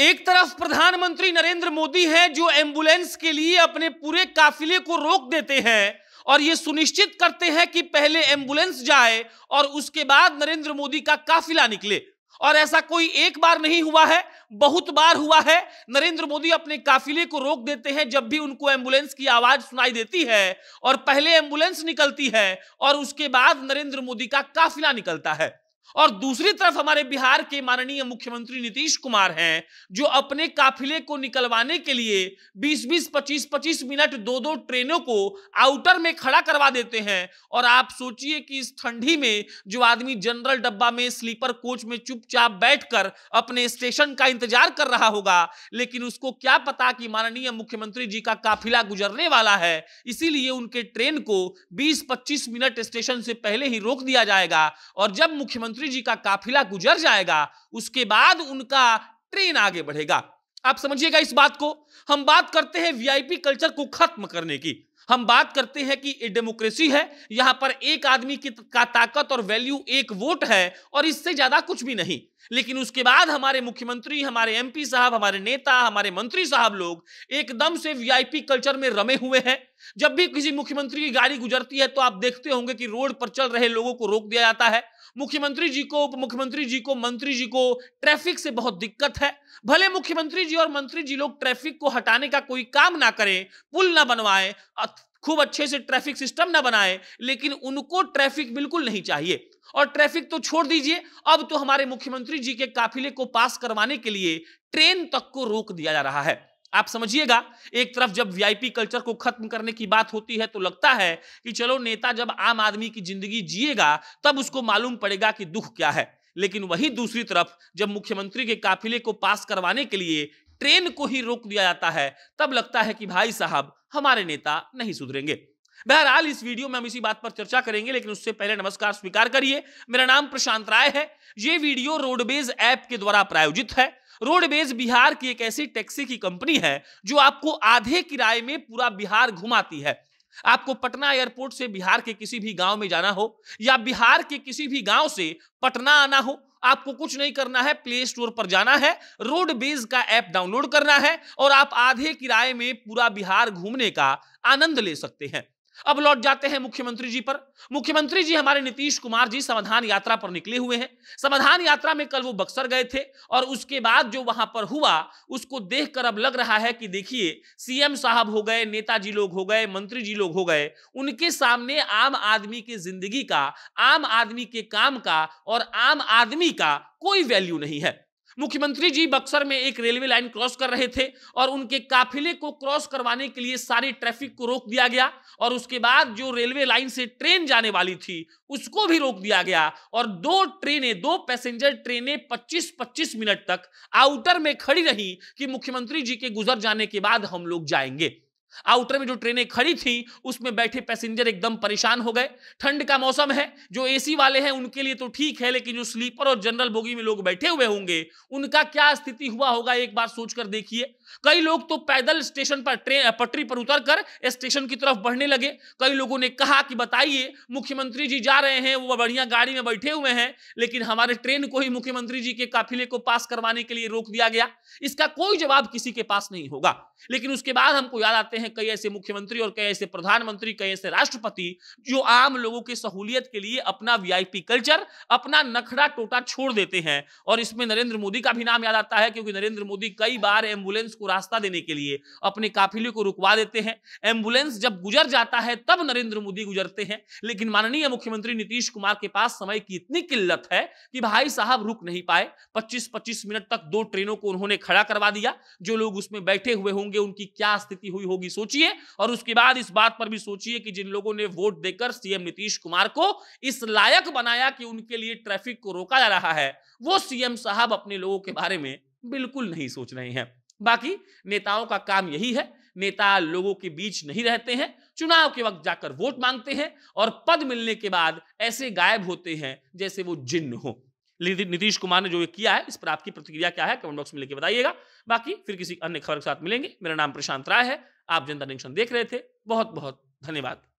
एक तरफ प्रधानमंत्री नरेंद्र मोदी हैं जो एम्बुलेंस के लिए अपने पूरे काफिले को रोक देते हैं और ये सुनिश्चित करते हैं कि पहले एम्बुलेंस जाए और उसके बाद नरेंद्र मोदी का काफिला निकले और ऐसा कोई एक बार नहीं हुआ है बहुत बार हुआ है नरेंद्र मोदी अपने काफिले को रोक देते हैं जब भी उनको एम्बुलेंस की आवाज सुनाई देती है और पहले एम्बुलेंस निकलती है और उसके बाद नरेंद्र मोदी का काफिला निकलता है और दूसरी तरफ हमारे बिहार के माननीय मुख्यमंत्री नीतीश कुमार हैं जो अपने काफिले को निकलवाने के लिए 20-20, 25-25 मिनट दो दो ट्रेनों को आउटर में खड़ा करवा देते हैं और आप सोचिए कि इस ठंडी में जो आदमी जनरल डब्बा में स्लीपर कोच में चुपचाप बैठकर अपने स्टेशन का इंतजार कर रहा होगा लेकिन उसको क्या पता कि माननीय मुख्यमंत्री जी का काफिला गुजरने वाला है इसीलिए उनके ट्रेन को बीस पच्चीस मिनट स्टेशन से पहले ही रोक दिया जाएगा और जब मुख्यमंत्री मुख्यमंत्री जी का काफिला गुजर जाएगा उसके बाद उनका ट्रेन आगे बढ़ेगा आप समझिएगा इस बात को हम बात करते हैं वीआईपी कल्चर को खत्म करने की हम बात करते हैं कि डेमोक्रेसी है यहां पर एक आदमी की का ताकत और वैल्यू एक वोट है और इससे ज्यादा कुछ भी नहीं लेकिन उसके बाद हमारे मुख्यमंत्री हमारे एमपी साहब हमारे नेता हमारे मंत्री साहब लोग एकदम से वीआईपी कल्चर में रमे हुए हैं जब भी किसी मुख्यमंत्री की गाड़ी गुजरती है तो आप देखते होंगे कि रोड पर चल रहे लोगों को रोक दिया जाता है मुख्यमंत्री जी को उप मुख्यमंत्री जी को मंत्री जी को ट्रैफिक से बहुत दिक्कत है भले मुख्यमंत्री जी और मंत्री जी लोग ट्रैफिक को हटाने का कोई काम ना करें पुल ना बनवाएं खूब अच्छे से ट्रैफिक सिस्टम ना बनाएं लेकिन उनको ट्रैफिक बिल्कुल नहीं चाहिए और ट्रैफिक तो छोड़ दीजिए अब तो हमारे मुख्यमंत्री जी के काफिले को पास करवाने के लिए ट्रेन तक को रोक दिया जा रहा है आप समझिएगा एक तरफ जब वीआईपी कल्चर को खत्म करने की बात होती है तो लगता है कि चलो नेता जब आम आदमी की जिंदगी जिएगा तब उसको मालूम पड़ेगा कि दुख क्या है लेकिन वही दूसरी तरफ जब मुख्यमंत्री के काफिले को पास करवाने के लिए ट्रेन को ही रोक दिया जाता है तब लगता है कि भाई साहब हमारे नेता नहीं सुधरेंगे बहरहाल इस वीडियो में हम इसी बात पर चर्चा करेंगे लेकिन उससे पहले नमस्कार स्वीकार करिए मेरा नाम प्रशांत राय है ये वीडियो रोडवेज ऐप के द्वारा प्रायोजित है रोडवेज बिहार की एक ऐसी टैक्सी की कंपनी है जो आपको आधे किराए में पूरा बिहार घुमाती है आपको पटना एयरपोर्ट से बिहार के किसी भी गांव में जाना हो या बिहार के किसी भी गांव से पटना आना हो आपको कुछ नहीं करना है प्ले स्टोर पर जाना है रोडवेज का ऐप डाउनलोड करना है और आप आधे किराए में पूरा बिहार घूमने का आनंद ले सकते हैं अब लौट जाते हैं मुख्यमंत्री जी पर मुख्यमंत्री जी हमारे नीतीश कुमार जी समाधान यात्रा पर निकले हुए हैं समाधान यात्रा में कल वो बक्सर गए थे और उसके बाद जो वहां पर हुआ उसको देखकर अब लग रहा है कि देखिए सीएम साहब हो गए नेताजी लोग हो गए मंत्री जी लोग हो गए उनके सामने आम आदमी की जिंदगी का आम आदमी के काम का और आम आदमी का कोई वैल्यू नहीं है मुख्यमंत्री जी बक्सर में एक रेलवे लाइन क्रॉस कर रहे थे और उनके काफिले को क्रॉस करवाने के लिए सारे ट्रैफिक को रोक दिया गया और उसके बाद जो रेलवे लाइन से ट्रेन जाने वाली थी उसको भी रोक दिया गया और दो ट्रेनें दो पैसेंजर ट्रेनें 25-25 मिनट तक आउटर में खड़ी रही कि मुख्यमंत्री जी के गुजर जाने के बाद हम लोग जाएंगे आउटर में जो ट्रेनें खड़ी थी उसमें बैठे पैसेंजर एकदम परेशान हो गए ठंड का मौसम है जो एसी वाले हैं उनके लिए तो ठीक है लेकिन जो स्लीपर और जनरल बोगी में लोग बैठे हुए होंगे उनका क्या स्थिति हुआ होगा एक बार सोचकर देखिए कई लोग तो पैदल स्टेशन पर ट्रेन पटरी पर उतर कर स्टेशन की तरफ बढ़ने लगे कई लोगों ने कहा कि बताइए मुख्यमंत्री जी जा रहे हैं वो बढ़िया गाड़ी में बैठे हुए हैं लेकिन हमारे ट्रेन को ही मुख्यमंत्री जी के काफिले को पास करवाने के लिए रोक दिया गया इसका कोई जवाब किसी के पास नहीं होगा लेकिन उसके बाद हमको याद आते हैं कई ऐसे मुख्यमंत्री और कई ऐसे प्रधानमंत्री कई ऐसे राष्ट्रपति जो आम लोगों की सहूलियत के लिए अपना वीआईपी कल्चर अपना नखरा टोटा छोड़ देते हैं और इसमें नरेंद्र मोदी का भी नाम याद आता है क्योंकि नरेंद्र मोदी कई बार एम्बुलेंस को रास्ता देने के लिए अपने काफिले को रुकवा देते हैं एम्बुलेंस जब गुजर जाता है तब नरेंद्र मोदी गुजरते हैं लेकिन माननीय मुख्यमंत्री नीतीश कुमार के पास समय की इतनी किल्लत है कि भाई साहब रुक नहीं पाए पच्चीस पच्चीस मिनट तक दो ट्रेनों को उन्होंने खड़ा करवा दिया जो लोग उसमें बैठे हुए होंगे उनकी क्या स्थिति हुई होगी भी सोचिए और उसके बाद इस बात पर भी सोचिए कि जिन लोगों ने वोट देकर सीएम नीतीश कुमार को इस लायक बनाया कि उनके लिए ट्रैफिक को रोका जा रहा है वो सीएम साहब अपने लोगों के बारे में बिल्कुल नहीं सोच रहे हैं बाकी नेताओं का काम यही है नेता लोगों के बीच नहीं रहते हैं चुनाव के वक्त जाकर वोट मांगते हैं और पद मिलने के बाद ऐसे गायब होते हैं जैसे वो जिन्न हो नीतीश कुमार ने जो ये किया है इस पर आपकी प्रतिक्रिया क्या है कमेंट बॉक्स में लेके बताइएगा बाकी फिर किसी अन्य खबर के साथ मिलेंगे मेरा नाम प्रशांत राय है आप जनता जंक्शन देख रहे थे बहुत बहुत धन्यवाद